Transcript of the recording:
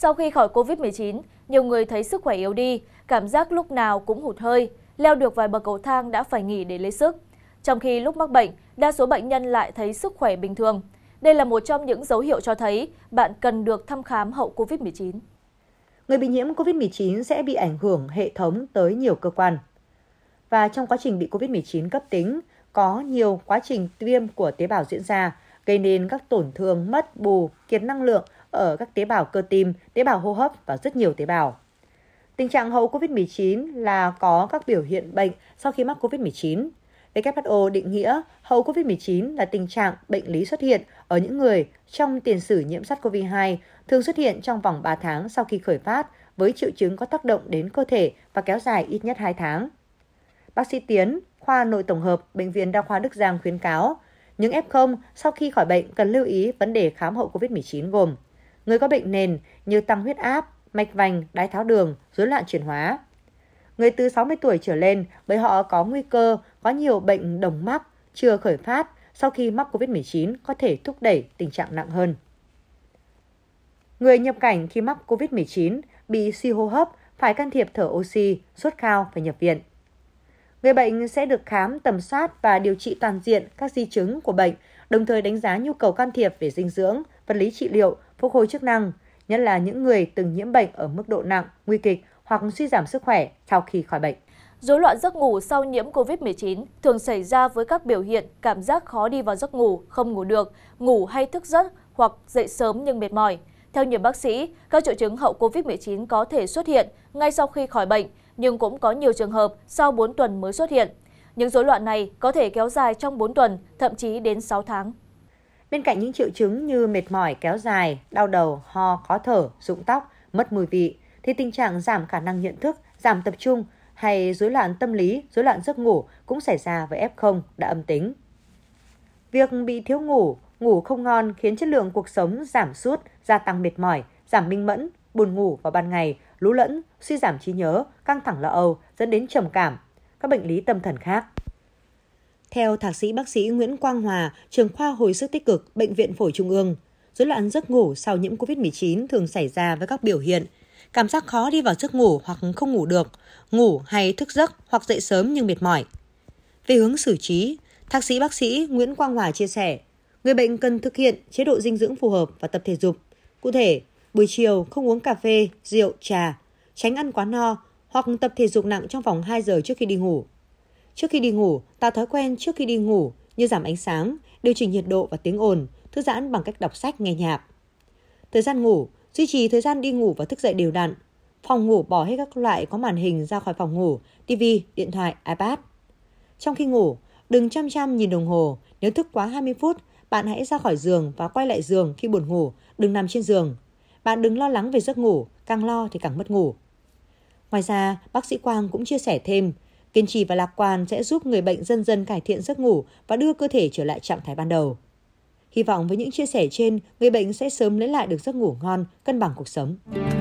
sau khi khỏi covid một mươi chín nhiều người thấy sức khỏe yếu đi cảm giác lúc nào cũng hụt hơi leo được vài bậc cầu thang đã phải nghỉ để lấy sức trong khi lúc mắc bệnh đa số bệnh nhân lại thấy sức khỏe bình thường đây là một trong những dấu hiệu cho thấy bạn cần được thăm khám hậu covid 19 người bị nhiễm COVID-19 sẽ bị ảnh hưởng hệ thống tới nhiều cơ quan. Và trong quá trình bị COVID-19 cấp tính, có nhiều quá trình viêm của tế bào diễn ra, gây nên các tổn thương mất bù, kiệt năng lượng ở các tế bào cơ tim, tế bào hô hấp và rất nhiều tế bào. Tình trạng hậu COVID-19 là có các biểu hiện bệnh sau khi mắc COVID-19. WHO định nghĩa hậu COVID-19 là tình trạng bệnh lý xuất hiện ở những người trong tiền sử nhiễm SARS-CoV-2 thường xuất hiện trong vòng 3 tháng sau khi khởi phát với triệu chứng có tác động đến cơ thể và kéo dài ít nhất 2 tháng. Bác sĩ Tiến, khoa nội tổng hợp Bệnh viện Đa khoa Đức Giang khuyến cáo, những F0 sau khi khỏi bệnh cần lưu ý vấn đề khám hậu COVID-19 gồm người có bệnh nền như tăng huyết áp, mạch vành, đái tháo đường, rối loạn chuyển hóa. Người từ 60 tuổi trở lên bởi họ có nguy cơ có nhiều bệnh đồng mắc chưa khởi phát sau khi mắc COVID-19 có thể thúc đẩy tình trạng nặng hơn. Người nhập cảnh khi mắc COVID-19 bị suy hô hấp phải can thiệp thở oxy, sốt cao phải nhập viện. Người bệnh sẽ được khám, tầm soát và điều trị toàn diện các di chứng của bệnh, đồng thời đánh giá nhu cầu can thiệp về dinh dưỡng, vật lý trị liệu phục hồi chức năng, nhất là những người từng nhiễm bệnh ở mức độ nặng, nguy kịch hoặc suy giảm sức khỏe sau khi khỏi bệnh. Dối loạn giấc ngủ sau nhiễm COVID-19 thường xảy ra với các biểu hiện cảm giác khó đi vào giấc ngủ, không ngủ được, ngủ hay thức giấc hoặc dậy sớm nhưng mệt mỏi. Theo nhiều bác sĩ, các triệu chứng hậu COVID-19 có thể xuất hiện ngay sau khi khỏi bệnh, nhưng cũng có nhiều trường hợp sau 4 tuần mới xuất hiện. Những rối loạn này có thể kéo dài trong 4 tuần, thậm chí đến 6 tháng. Bên cạnh những triệu chứng như mệt mỏi kéo dài, đau đầu, ho, khó thở, rụng tóc, mất mùi vị, thì tình trạng giảm khả năng nhận thức, giảm tập trung hay rối loạn tâm lý, rối loạn giấc ngủ cũng xảy ra với F0 đã âm tính. Việc bị thiếu ngủ, ngủ không ngon khiến chất lượng cuộc sống giảm sút, gia tăng mệt mỏi, giảm minh mẫn, buồn ngủ vào ban ngày, lú lẫn, suy giảm trí nhớ, căng thẳng lo âu dẫn đến trầm cảm, các bệnh lý tâm thần khác. Theo thạc sĩ bác sĩ Nguyễn Quang Hòa, trường khoa hồi sức tích cực Bệnh viện Phổi Trung ương, rối loạn giấc ngủ sau nhiễm COVID-19 thường xảy ra với các biểu hiện cảm giác khó đi vào giấc ngủ hoặc không ngủ được, ngủ hay thức giấc hoặc dậy sớm nhưng mệt mỏi. Về hướng xử trí, thạc sĩ bác sĩ Nguyễn Quang Hòa chia sẻ, người bệnh cần thực hiện chế độ dinh dưỡng phù hợp và tập thể dục. Cụ thể, buổi chiều không uống cà phê, rượu, trà, tránh ăn quá no hoặc tập thể dục nặng trong vòng 2 giờ trước khi đi ngủ. Trước khi đi ngủ, tạo thói quen trước khi đi ngủ như giảm ánh sáng, điều chỉnh nhiệt độ và tiếng ồn, thư giãn bằng cách đọc sách nghe nhạc. Thời gian ngủ, duy trì thời gian đi ngủ và thức dậy đều đặn. Phòng ngủ bỏ hết các loại có màn hình ra khỏi phòng ngủ, TV, điện thoại, iPad. Trong khi ngủ, đừng chăm chăm nhìn đồng hồ, nếu thức quá 20 phút, bạn hãy ra khỏi giường và quay lại giường khi buồn ngủ, đừng nằm trên giường. Bạn đừng lo lắng về giấc ngủ, càng lo thì càng mất ngủ. Ngoài ra, bác sĩ Quang cũng chia sẻ thêm kiên trì và lạc quan sẽ giúp người bệnh dần dần cải thiện giấc ngủ và đưa cơ thể trở lại trạng thái ban đầu hy vọng với những chia sẻ trên người bệnh sẽ sớm lấy lại được giấc ngủ ngon cân bằng cuộc sống